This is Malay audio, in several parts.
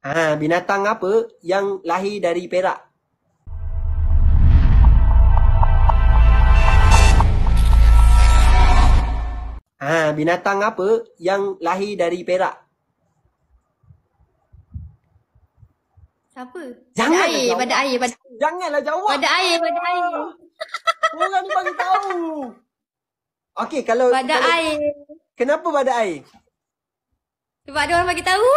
Ha, binatang apa yang lahir dari perak? Ha, binatang apa yang lahir dari perak? Siapa? Jangan air, pada air, pada Janganlah jawab. Pada air, pada air. Oh, Orang bagi tahu. Okey, kalau pada kalau... air. Kenapa pada air? Sebab ada orang bagi tahu.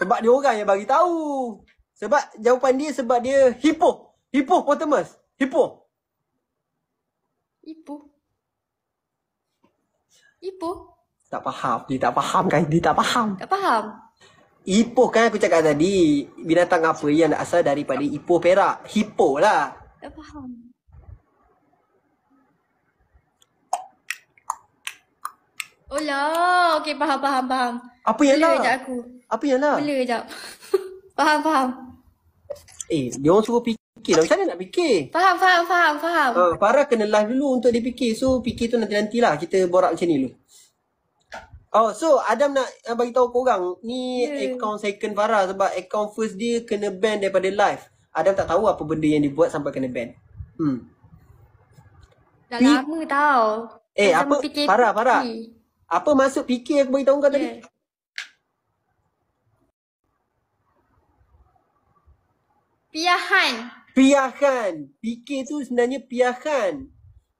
Sebab dia orang yang bagi tahu. Sebab jawapan dia sebab dia hippo. Hippo potamus. Hippo. Hippo. Hippo. Tak faham. Dia tak faham kan? Dia tak faham. Tak faham. Hippo kan aku cakap tadi. Binatang apa yang asal daripada hippo perak. Hippo lah. Tak faham. Oh lah. Okay faham faham faham. Apa yang Bila lah? Bila aku. Apa yang lah? Bila jap. faham, faham. Eh, dia orang suruh fikir lah. Macam mana nak fikir? Faham, faham, faham, faham. Uh, Farah kena live dulu untuk dia fikir. So, fikir tu nanti nanti lah kita borak macam ni dulu. Oh, so Adam nak uh, bagi tahu korang ni yeah. account second Farah sebab account first dia kena ban daripada live. Adam tak tahu apa benda yang dibuat sampai kena ban. Hmm. Dah lama tau. Eh, apa? PKP. Farah, Farah. Apa maksud fikir aku bagi tahu kau yeah. tadi? Ya. Piahan. Piahan. PK tu sebenarnya piahan.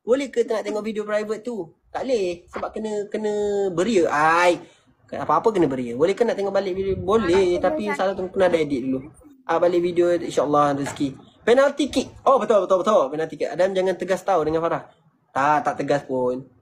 Boleh ke tak nak tengok video private tu? Tak boleh. Sebab kena kena beria. Ai. Apa-apa kena beria. Boleh ke nak tengok balik video? Boleh. Ha, tapi salah tu kena ada edit dulu. Ah ha, balik video insya-Allah rezeki. Penalty kick. Oh betul betul betul. Penalty kick. Adam jangan tegas tau dengan Farah. Tak tak tegas pun.